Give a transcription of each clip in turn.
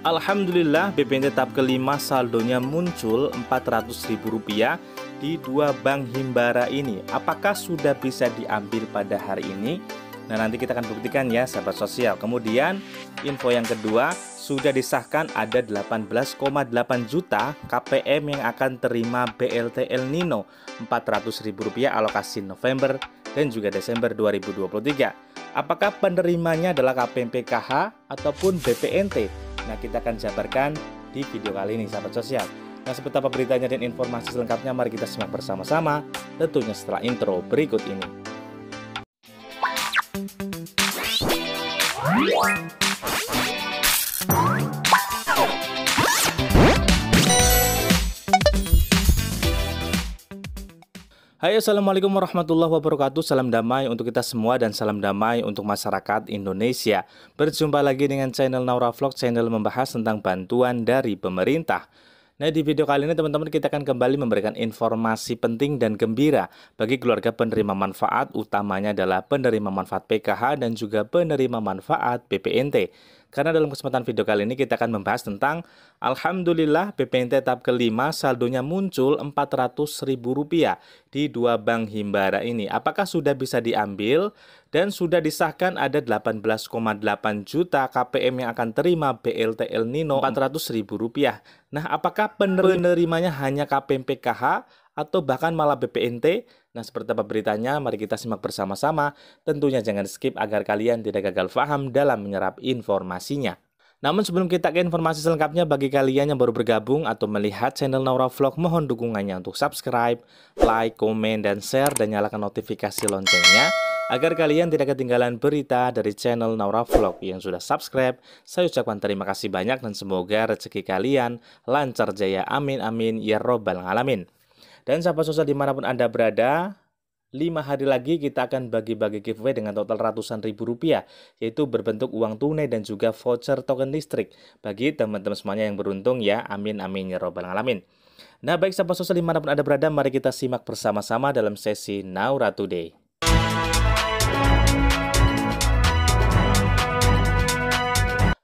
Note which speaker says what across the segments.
Speaker 1: Alhamdulillah BPNT tahap kelima saldonya muncul Rp400.000 di dua bank Himbara ini. Apakah sudah bisa diambil pada hari ini? Nah, nanti kita akan buktikan ya, sahabat sosial. Kemudian, info yang kedua, sudah disahkan ada 18,8 juta KPM yang akan terima BLT El Nino Rp400.000 alokasi November dan juga Desember 2023. Apakah penerimanya adalah KPPKH ataupun BPNT? Nah, kita akan jabarkan di video kali ini, sahabat sosial. Nah, seperti apa beritanya dan informasi selengkapnya, mari kita simak bersama-sama, tentunya setelah intro berikut ini. Hai assalamualaikum warahmatullahi wabarakatuh Salam damai untuk kita semua dan salam damai untuk masyarakat Indonesia Berjumpa lagi dengan channel Naura Vlog Channel membahas tentang bantuan dari pemerintah Nah di video kali ini teman-teman kita akan kembali memberikan informasi penting dan gembira bagi keluarga penerima manfaat utamanya adalah penerima manfaat PKH dan juga penerima manfaat BPNT. Karena dalam kesempatan video kali ini kita akan membahas tentang Alhamdulillah BPNT tahap kelima saldonya muncul Rp400.000 di dua bank Himbara ini. Apakah sudah bisa diambil dan sudah disahkan ada 18,8 juta KPM yang akan terima BLTL Nino Rp400.000. Nah apakah penerimanya hanya KPM PKH atau bahkan malah BPNT? Nah, seperti apa beritanya, mari kita simak bersama-sama. Tentunya jangan skip agar kalian tidak gagal paham dalam menyerap informasinya. Namun sebelum kita ke informasi selengkapnya, bagi kalian yang baru bergabung atau melihat channel Naura Vlog, mohon dukungannya untuk subscribe, like, komen, dan share, dan nyalakan notifikasi loncengnya agar kalian tidak ketinggalan berita dari channel Naura Vlog yang sudah subscribe. Saya ucapkan terima kasih banyak dan semoga rezeki kalian lancar jaya amin amin ya robbal alamin. Dan sahabat sosial dimanapun Anda berada, 5 hari lagi kita akan bagi-bagi giveaway dengan total ratusan ribu rupiah, yaitu berbentuk uang tunai dan juga voucher token listrik bagi teman-teman semuanya yang beruntung ya. Amin, amin, ya robbal alamin. Nah baik sahabat sosial dimanapun Anda berada, mari kita simak bersama-sama dalam sesi Now Day.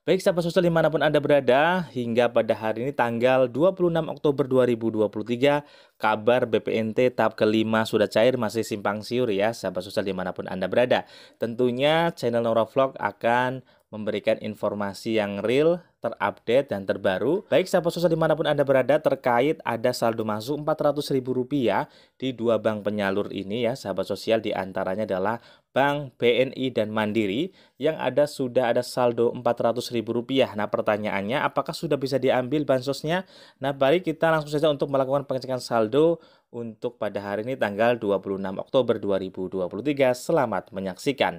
Speaker 1: Baik sahabat sosial dimanapun Anda berada, hingga pada hari ini tanggal 26 Oktober 2023, kabar BPNT tahap kelima sudah cair masih simpang siur ya sahabat sosial dimanapun Anda berada. Tentunya channel Vlog akan memberikan informasi yang real, terupdate, dan terbaru. Baik sahabat sosial dimanapun Anda berada terkait ada saldo masuk Rp400.000 di dua bank penyalur ini ya sahabat sosial diantaranya adalah Bank BNI dan Mandiri yang ada sudah ada saldo Rp400.000. Nah pertanyaannya apakah sudah bisa diambil bansosnya? Nah mari kita langsung saja untuk melakukan pengecekan saldo untuk pada hari ini tanggal 26 Oktober 2023. Selamat menyaksikan.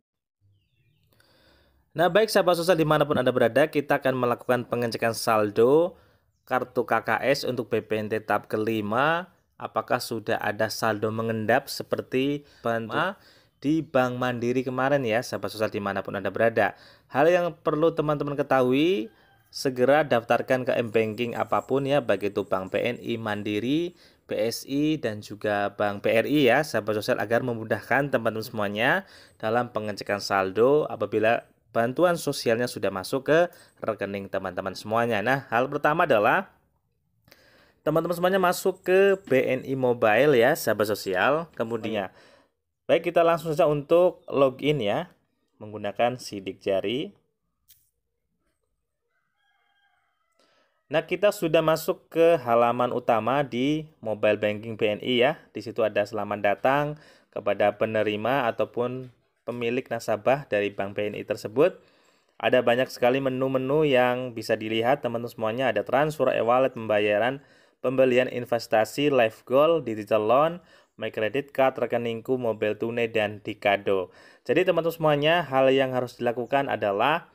Speaker 1: Nah baik sahabat sosial dimanapun Anda berada kita akan melakukan pengecekan saldo kartu KKS untuk BPNT tahap kelima apakah sudah ada saldo mengendap seperti di Bank Mandiri kemarin ya sahabat sosial dimanapun Anda berada hal yang perlu teman-teman ketahui segera daftarkan ke M-Banking apapun ya baik itu Bank PNI Mandiri BSI dan juga Bank BRI ya sahabat sosial agar memudahkan teman-teman semuanya dalam pengecekan saldo apabila bantuan sosialnya sudah masuk ke rekening teman-teman semuanya. Nah, hal pertama adalah teman-teman semuanya masuk ke BNI Mobile ya, sahabat sosial. Kemudian baik kita langsung saja untuk login ya menggunakan sidik jari. Nah, kita sudah masuk ke halaman utama di mobile banking BNI ya. Di situ ada selamat datang kepada penerima ataupun pemilik nasabah dari Bank BNI tersebut. Ada banyak sekali menu-menu yang bisa dilihat teman-teman semuanya. Ada transfer, e-wallet, pembayaran, pembelian investasi, live goal, digital loan, my credit card, rekeningku, mobil tunai dan dikado. Jadi teman-teman semuanya, hal yang harus dilakukan adalah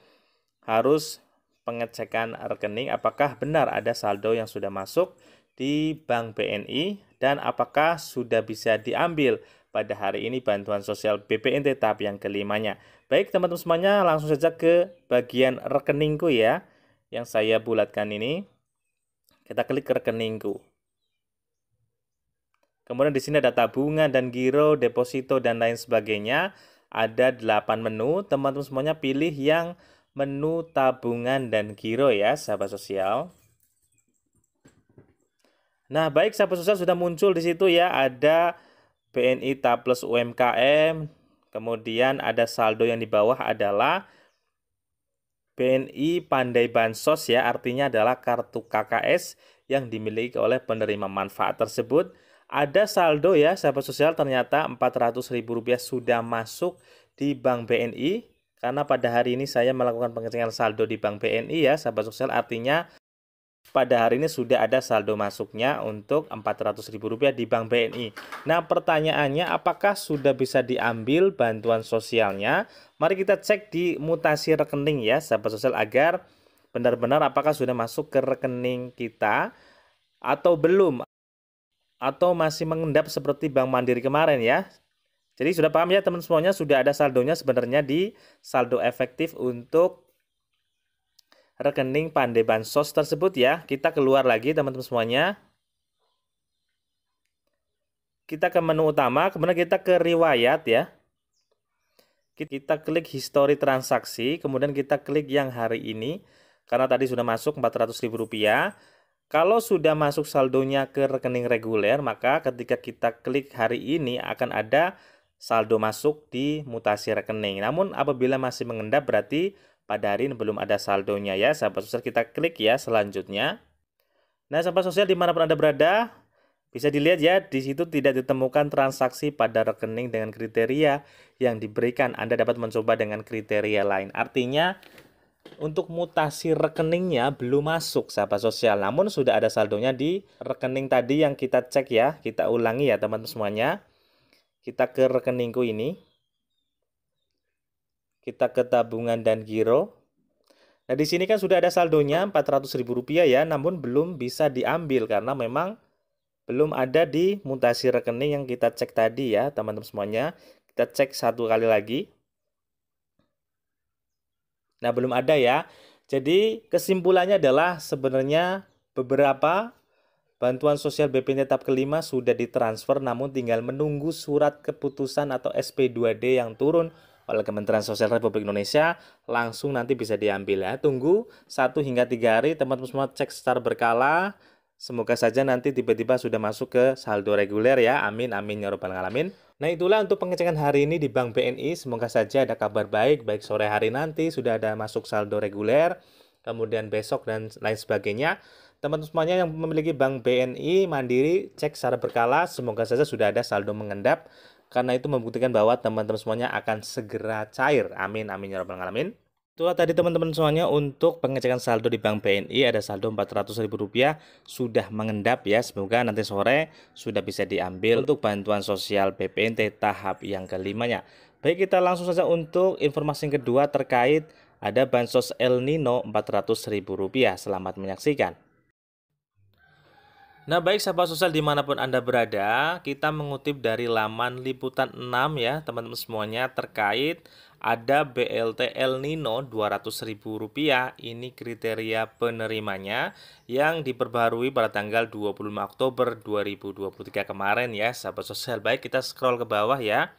Speaker 1: harus pengecekan rekening apakah benar ada saldo yang sudah masuk di Bank BNI dan apakah sudah bisa diambil pada hari ini bantuan sosial BPNT tahap yang kelimanya. Baik teman-teman semuanya langsung saja ke bagian rekeningku ya yang saya bulatkan ini. Kita klik ke rekeningku. Kemudian di sini ada tabungan dan giro, deposito dan lain sebagainya. Ada 8 menu, teman-teman semuanya pilih yang menu tabungan dan giro ya sahabat sosial. Nah, baik sahabat sosial sudah muncul di situ ya ada BNI plus UMKM, kemudian ada saldo yang di bawah adalah BNI Pandai Bansos ya, artinya adalah kartu KKS yang dimiliki oleh penerima manfaat tersebut. Ada saldo ya, sahabat sosial ternyata Rp400.000 sudah masuk di Bank BNI. Karena pada hari ini saya melakukan pengecekan saldo di Bank BNI ya, sahabat sosial artinya pada hari ini sudah ada saldo masuknya untuk Rp400.000 di Bank BNI. Nah, pertanyaannya apakah sudah bisa diambil bantuan sosialnya? Mari kita cek di mutasi rekening ya, sahabat sosial agar benar-benar apakah sudah masuk ke rekening kita atau belum atau masih mengendap seperti Bank Mandiri kemarin ya. Jadi sudah paham ya teman semuanya sudah ada saldonya sebenarnya di saldo efektif untuk rekening Pandai Bansos tersebut ya. Kita keluar lagi teman-teman semuanya. Kita ke menu utama, kemudian kita ke riwayat ya. Kita klik history transaksi, kemudian kita klik yang hari ini. Karena tadi sudah masuk Rp400.000. Kalau sudah masuk saldonya ke rekening reguler, maka ketika kita klik hari ini akan ada saldo masuk di mutasi rekening. Namun apabila masih mengendap berarti pada hari ini belum ada saldonya ya sahabat sosial kita klik ya selanjutnya nah sahabat sosial dimanapun anda berada bisa dilihat ya di situ tidak ditemukan transaksi pada rekening dengan kriteria yang diberikan anda dapat mencoba dengan kriteria lain artinya untuk mutasi rekeningnya belum masuk sahabat sosial namun sudah ada saldonya di rekening tadi yang kita cek ya kita ulangi ya teman-teman semuanya kita ke rekeningku ini kita ke tabungan dan giro. Nah, di sini kan sudah ada saldonya Rp400.000 ya, namun belum bisa diambil karena memang belum ada di mutasi rekening yang kita cek tadi ya, teman-teman semuanya. Kita cek satu kali lagi. Nah, belum ada ya. Jadi, kesimpulannya adalah sebenarnya beberapa bantuan sosial BPN tetap kelima sudah ditransfer namun tinggal menunggu surat keputusan atau SP2D yang turun oleh Kementerian Sosial Republik Indonesia langsung nanti bisa diambil ya. Tunggu 1 hingga 3 hari teman-teman semua cek secara berkala. Semoga saja nanti tiba-tiba sudah masuk ke saldo reguler ya. Amin amin ya rabbal alamin. Nah itulah untuk pengecekan hari ini di Bank BNI. Semoga saja ada kabar baik baik sore hari nanti sudah ada masuk saldo reguler, kemudian besok dan lain sebagainya teman-teman semuanya yang memiliki bank BNI Mandiri cek secara berkala semoga saja sudah ada saldo mengendap karena itu membuktikan bahwa teman-teman semuanya akan segera cair. Amin, amin ya rabbal alamin. Itulah tadi teman-teman semuanya untuk pengecekan saldo di Bank BNI ada saldo Rp400.000 sudah mengendap ya. Semoga nanti sore sudah bisa diambil untuk bantuan sosial BPNT tahap yang kelimanya. Baik kita langsung saja untuk informasi yang kedua terkait ada bansos El Nino Rp400.000. Selamat menyaksikan. Nah baik sahabat sosial dimanapun Anda berada, kita mengutip dari laman liputan 6 ya teman-teman semuanya terkait ada BLT El Nino Rp200.000 ini kriteria penerimanya yang diperbarui pada tanggal 25 Oktober 2023 kemarin ya sahabat sosial. Baik kita scroll ke bawah ya.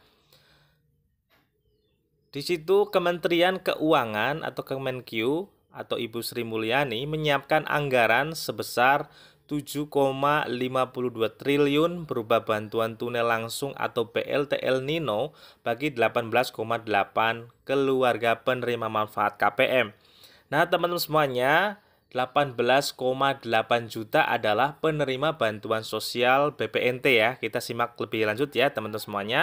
Speaker 1: Di situ Kementerian Keuangan atau kemenkyu atau Ibu Sri Mulyani menyiapkan anggaran sebesar 7,52 triliun berupa bantuan tunai langsung atau BLTL Nino bagi 18,8 keluarga penerima manfaat KPM. Nah, teman-teman semuanya, 18,8 juta adalah penerima bantuan sosial BPNT ya. Kita simak lebih lanjut ya, teman-teman semuanya.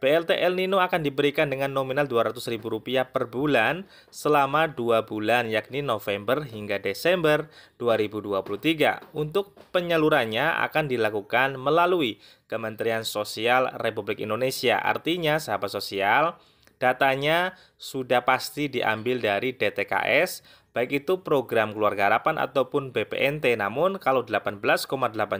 Speaker 1: BLT El Nino akan diberikan dengan nominal Rp200.000 per bulan selama 2 bulan yakni November hingga Desember 2023. Untuk penyalurannya akan dilakukan melalui Kementerian Sosial Republik Indonesia. Artinya sahabat sosial, datanya sudah pasti diambil dari DTKS baik itu program keluarga harapan ataupun BPNT. Namun kalau 18,8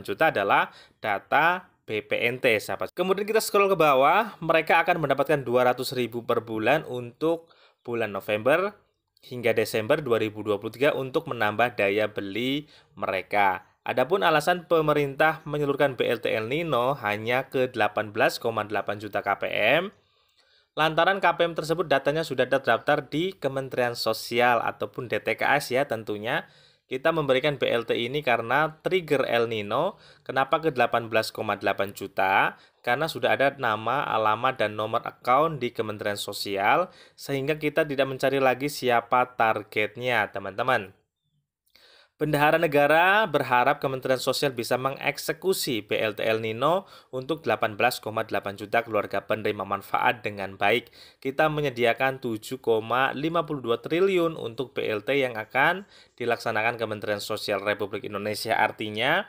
Speaker 1: juta adalah data BPNT sahabat. Kemudian kita scroll ke bawah, mereka akan mendapatkan 200.000 per bulan untuk bulan November hingga Desember 2023 untuk menambah daya beli mereka. Adapun alasan pemerintah menyalurkan BLT El Nino hanya ke 18,8 juta KPM lantaran KPM tersebut datanya sudah terdaftar di Kementerian Sosial ataupun DTKS ya tentunya kita memberikan BLT ini karena trigger El Nino. Kenapa ke 18,8 juta? Karena sudah ada nama, alamat, dan nomor account di Kementerian Sosial, sehingga kita tidak mencari lagi siapa targetnya, teman-teman. Bendahara Negara berharap Kementerian Sosial bisa mengeksekusi PLT El Nino untuk 18,8 juta keluarga penerima manfaat dengan baik. Kita menyediakan 7,52 triliun untuk PLT yang akan dilaksanakan Kementerian Sosial Republik Indonesia. Artinya,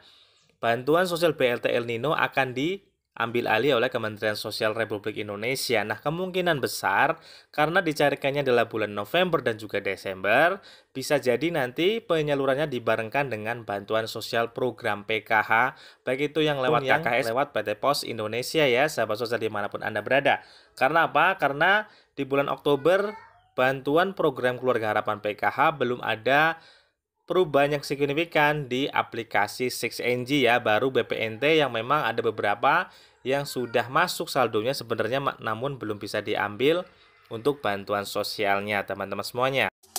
Speaker 1: bantuan sosial PLT El Nino akan di ambil alih oleh Kementerian Sosial Republik Indonesia. Nah, kemungkinan besar karena dicarikannya adalah bulan November dan juga Desember, bisa jadi nanti penyalurannya dibarengkan dengan bantuan sosial program PKH, baik itu yang lewat hmm, yang KKS, lewat PT Pos Indonesia ya, sahabat sosial dimanapun Anda berada. Karena apa? Karena di bulan Oktober bantuan program keluarga harapan PKH belum ada perubahan yang signifikan di aplikasi 6NG ya, baru BPNT yang memang ada beberapa yang sudah masuk saldonya sebenarnya namun belum bisa diambil untuk bantuan sosialnya teman-teman semuanya.